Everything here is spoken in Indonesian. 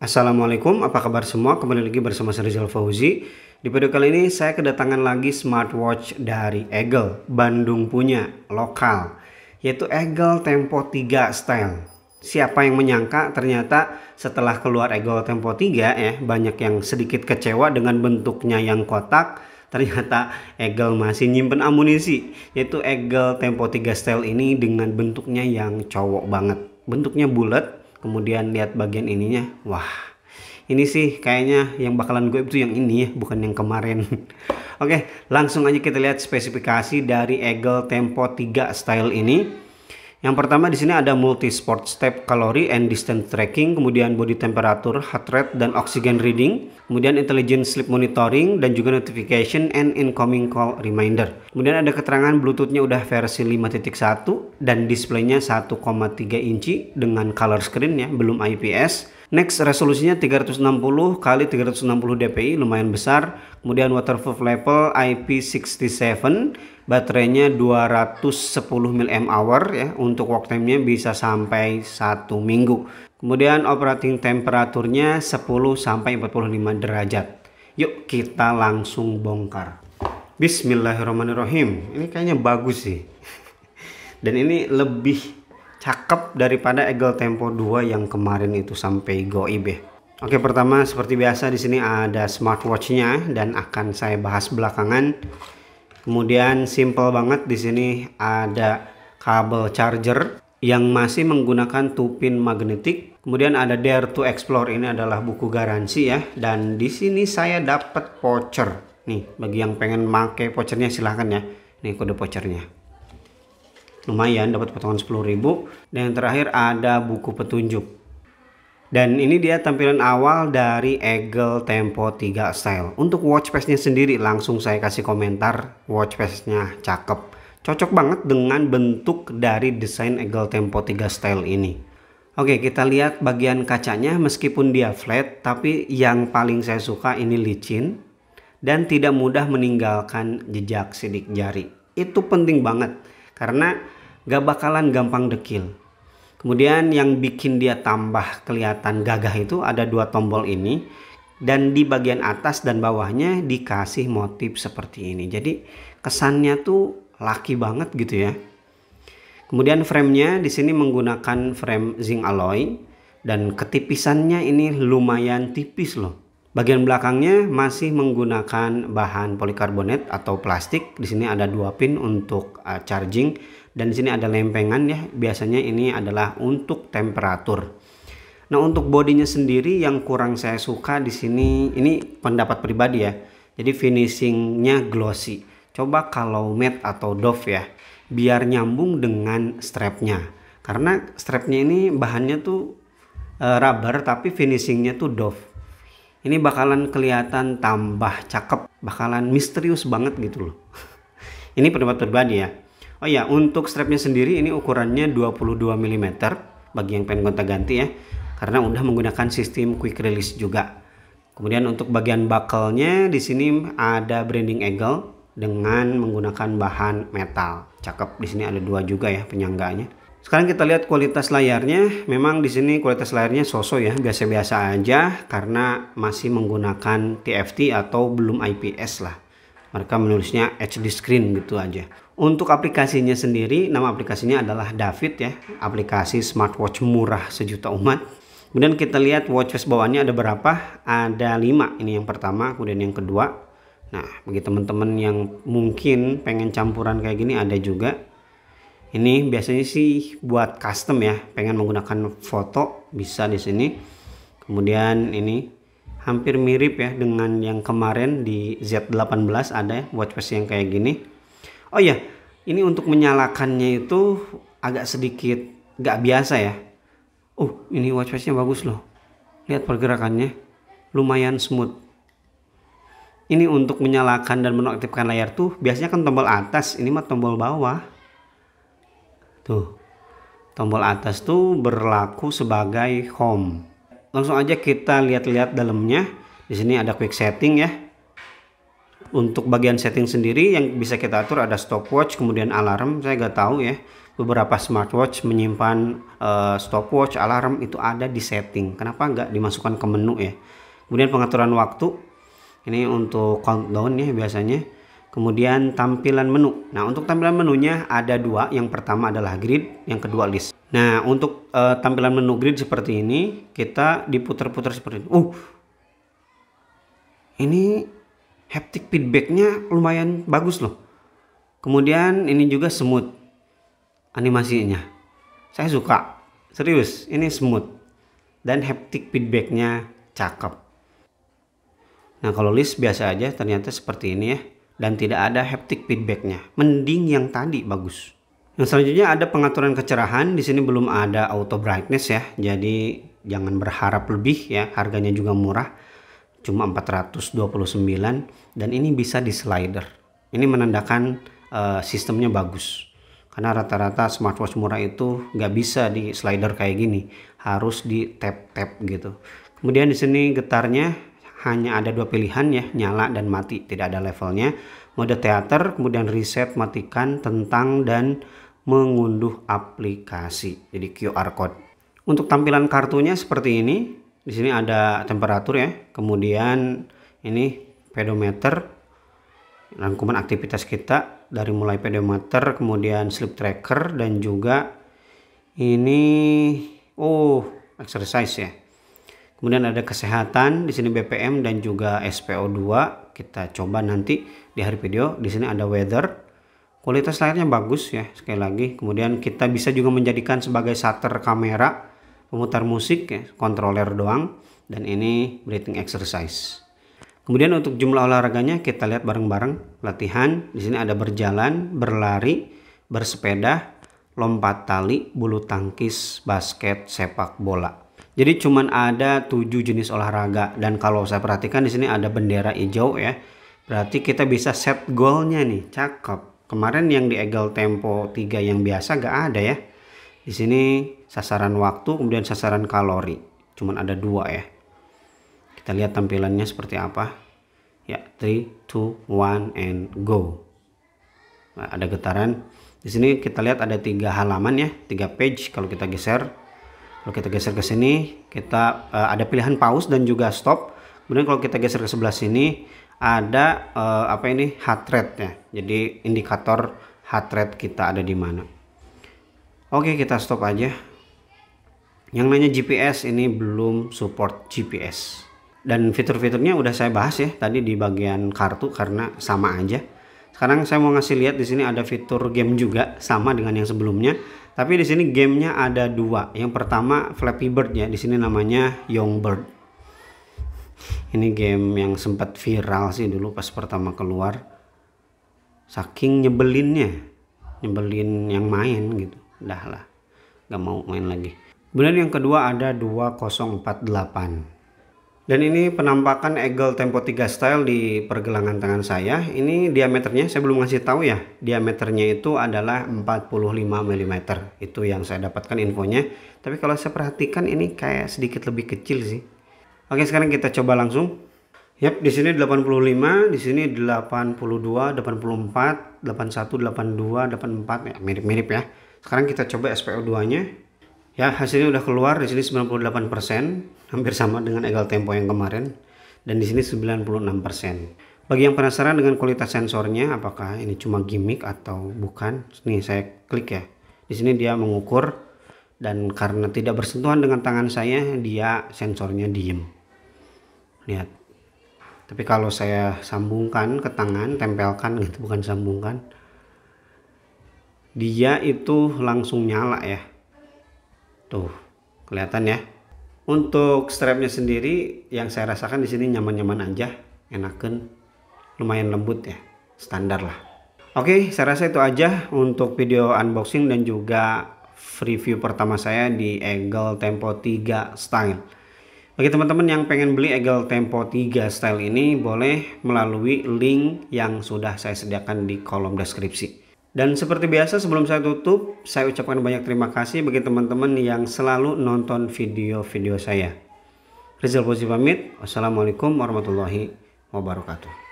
Assalamualaikum, apa kabar semua? Kembali lagi bersama saya Rizal Fauzi. Di video kali ini saya kedatangan lagi smartwatch dari Eagle, Bandung punya, lokal. Yaitu Eagle Tempo 3 Style. Siapa yang menyangka ternyata setelah keluar Eagle Tempo 3 ya banyak yang sedikit kecewa dengan bentuknya yang kotak. Ternyata Eagle masih nyimpen amunisi yaitu Eagle Tempo 3 Style ini dengan bentuknya yang cowok banget. Bentuknya bulat kemudian lihat bagian ininya wah ini sih kayaknya yang bakalan gue itu yang ini ya bukan yang kemarin oke langsung aja kita lihat spesifikasi dari Eagle Tempo 3 style ini yang pertama di sini ada multi sport step kalori and distance tracking, kemudian body temperature, heart rate dan oxygen reading, kemudian intelligent sleep monitoring dan juga notification and incoming call reminder. Kemudian ada keterangan Bluetoothnya udah versi 5.1 dan displaynya 1,3 inci dengan color screen ya, belum IPS. Next resolusinya 360 kali 360 dpi lumayan besar. Kemudian waterproof level IP67, baterainya 210 mAh ya. Untuk walk time-nya bisa sampai satu minggu. Kemudian operating temperaturnya 10 sampai 45 derajat. Yuk kita langsung bongkar. Bismillahirrahmanirrahim. Ini kayaknya bagus sih. Dan ini lebih cakep daripada Eagle Tempo 2 yang kemarin itu sampai goib ya. Oke, pertama seperti biasa di sini ada smartwatchnya dan akan saya bahas belakangan. Kemudian simple banget di sini ada kabel charger yang masih menggunakan tupin magnetik. Kemudian ada Dare to Explore ini adalah buku garansi ya dan di sini saya dapat voucher. Nih, bagi yang pengen pakai vouchernya silahkan ya. Nih kode vouchernya lumayan dapat potongan 10.000 dan yang terakhir ada buku petunjuk dan ini dia tampilan awal dari Eagle Tempo 3 Style untuk watch face nya sendiri langsung saya kasih komentar watch face nya cakep cocok banget dengan bentuk dari desain Eagle Tempo 3 Style ini Oke kita lihat bagian kacanya meskipun dia flat tapi yang paling saya suka ini licin dan tidak mudah meninggalkan jejak sidik jari. Itu penting banget karena gak bakalan gampang dekil. Kemudian yang bikin dia tambah kelihatan gagah itu ada dua tombol ini dan di bagian atas dan bawahnya dikasih motif seperti ini. Jadi kesannya tuh laki banget gitu ya. Kemudian framenya di sini menggunakan frame zinc alloy dan ketipisannya ini lumayan tipis loh. Bagian belakangnya masih menggunakan bahan polikarbonat atau plastik. Di sini ada dua pin untuk eh, charging dan di sini ada lempengan ya. Biasanya ini adalah untuk temperatur. Nah, untuk bodinya sendiri yang kurang saya suka di sini ini pendapat pribadi ya. Jadi finishingnya glossy. Coba kalau matte atau doff ya, biar nyambung dengan strapnya. Karena strapnya ini bahannya tuh eh, rubber tapi finishingnya tuh doff ini bakalan kelihatan tambah cakep, bakalan misterius banget gitu loh. ini pendapat pribadi ya. Oh ya, untuk strapnya sendiri ini ukurannya 22 mm bagi yang pengen gonta-ganti ya. Karena udah menggunakan sistem quick release juga. Kemudian untuk bagian buckle di sini ada branding eagle dengan menggunakan bahan metal. Cakep di sini ada dua juga ya penyangganya. Sekarang kita lihat kualitas layarnya. Memang di sini kualitas layarnya sosok ya, biasa-biasa aja karena masih menggunakan TFT atau belum IPS lah. Mereka menulisnya HD screen gitu aja. Untuk aplikasinya sendiri, nama aplikasinya adalah David ya, aplikasi smartwatch murah sejuta umat. Kemudian kita lihat watches bawaannya ada berapa? Ada 5. Ini yang pertama, kemudian yang kedua. Nah, bagi teman-teman yang mungkin pengen campuran kayak gini ada juga ini biasanya sih buat custom ya pengen menggunakan foto bisa di sini kemudian ini hampir mirip ya dengan yang kemarin di Z18 ada ya face yang kayak gini oh ya ini untuk menyalakannya itu agak sedikit gak biasa ya oh ini face nya bagus loh lihat pergerakannya lumayan smooth ini untuk menyalakan dan menonaktifkan layar tuh biasanya kan tombol atas ini mah tombol bawah Tuh, tombol atas tuh berlaku sebagai home. Langsung aja kita lihat-lihat dalamnya. Di sini ada quick setting ya. Untuk bagian setting sendiri yang bisa kita atur ada stopwatch, kemudian alarm. Saya nggak tahu ya. Beberapa smartwatch menyimpan uh, stopwatch, alarm itu ada di setting. Kenapa nggak dimasukkan ke menu ya? Kemudian pengaturan waktu. Ini untuk countdown ya biasanya kemudian tampilan menu. Nah, untuk tampilan menunya ada dua. Yang pertama adalah grid, yang kedua list. Nah, untuk uh, tampilan menu grid seperti ini, kita diputar-putar seperti ini. Uh, ini haptic feedbacknya lumayan bagus loh. Kemudian ini juga smooth animasinya. Saya suka, serius, ini smooth. Dan haptic feedbacknya cakep. Nah, kalau list biasa aja, ternyata seperti ini ya dan tidak ada haptic feedbacknya. Mending yang tadi bagus. Yang selanjutnya ada pengaturan kecerahan. Di sini belum ada auto brightness ya. Jadi jangan berharap lebih ya. Harganya juga murah. Cuma 429 dan ini bisa di slider. Ini menandakan uh, sistemnya bagus. Karena rata-rata smartwatch murah itu nggak bisa di slider kayak gini. Harus di tap-tap gitu. Kemudian di sini getarnya hanya ada dua pilihan ya, nyala dan mati, tidak ada levelnya. Mode teater, kemudian reset, matikan, tentang, dan mengunduh aplikasi. Jadi QR code. Untuk tampilan kartunya seperti ini. Di sini ada temperatur ya. Kemudian ini pedometer rangkuman aktivitas kita dari mulai pedometer, kemudian sleep tracker dan juga ini oh exercise ya. Kemudian ada kesehatan di sini BPM dan juga SPO2. Kita coba nanti di hari video. Di sini ada weather. Kualitas layarnya bagus ya sekali lagi. Kemudian kita bisa juga menjadikan sebagai shutter kamera, pemutar musik ya, controller doang dan ini breathing exercise. Kemudian untuk jumlah olahraganya kita lihat bareng-bareng latihan. Di sini ada berjalan, berlari, bersepeda, lompat tali, bulu tangkis, basket, sepak bola. Jadi cuman ada tujuh jenis olahraga dan kalau saya perhatikan di sini ada bendera hijau ya. Berarti kita bisa set goalnya nih, cakep. Kemarin yang di egal tempo 3 yang biasa gak ada ya. Di sini sasaran waktu kemudian sasaran kalori. Cuman ada dua ya. Kita lihat tampilannya seperti apa. Ya, 3, 2, 1, and go. Nah, ada getaran. Di sini kita lihat ada tiga halaman ya, tiga page kalau kita geser kalau kita geser ke sini, kita uh, ada pilihan pause dan juga stop. Kemudian kalau kita geser ke sebelah sini, ada uh, apa ini heart rate ya. Jadi indikator heart rate kita ada di mana. Oke, kita stop aja. Yang nanya GPS ini belum support GPS. Dan fitur-fiturnya udah saya bahas ya tadi di bagian kartu karena sama aja. Sekarang saya mau ngasih lihat di sini ada fitur game juga sama dengan yang sebelumnya. Tapi di sini gamenya ada dua. Yang pertama Flappy Bird ya. Di sini namanya Young Bird. Ini game yang sempat viral sih dulu pas pertama keluar. Saking nyebelinnya, nyebelin yang main gitu. Dah lah, nggak mau main lagi. Kemudian yang kedua ada 2048. Dan ini penampakan Eagle Tempo 3 Style di pergelangan tangan saya. Ini diameternya, saya belum ngasih tahu ya. Diameternya itu adalah 45 mm. Itu yang saya dapatkan infonya. Tapi kalau saya perhatikan ini kayak sedikit lebih kecil sih. Oke, sekarang kita coba langsung. Yap, di sini 85, di sini 82, 84, 81, 82, 84, ya mirip-mirip ya. Sekarang kita coba SPO2-nya. Ya, hasilnya udah keluar di sini 98% hampir sama dengan egal tempo yang kemarin dan di sini 96%. Bagi yang penasaran dengan kualitas sensornya apakah ini cuma gimmick atau bukan? Nih saya klik ya. Di sini dia mengukur dan karena tidak bersentuhan dengan tangan saya dia sensornya diem. Lihat. Tapi kalau saya sambungkan ke tangan, tempelkan gitu bukan sambungkan. Dia itu langsung nyala ya. Tuh, kelihatan ya. Untuk strapnya sendiri yang saya rasakan di sini nyaman-nyaman aja, enakan, lumayan lembut ya, standar lah. Oke, saya rasa itu aja untuk video unboxing dan juga review pertama saya di Eagle Tempo 3 Style. Bagi teman-teman yang pengen beli Eagle Tempo 3 Style ini boleh melalui link yang sudah saya sediakan di kolom deskripsi. Dan seperti biasa sebelum saya tutup, saya ucapkan banyak terima kasih bagi teman-teman yang selalu nonton video-video saya. Rizal Bozi pamit. Wassalamualaikum warahmatullahi wabarakatuh.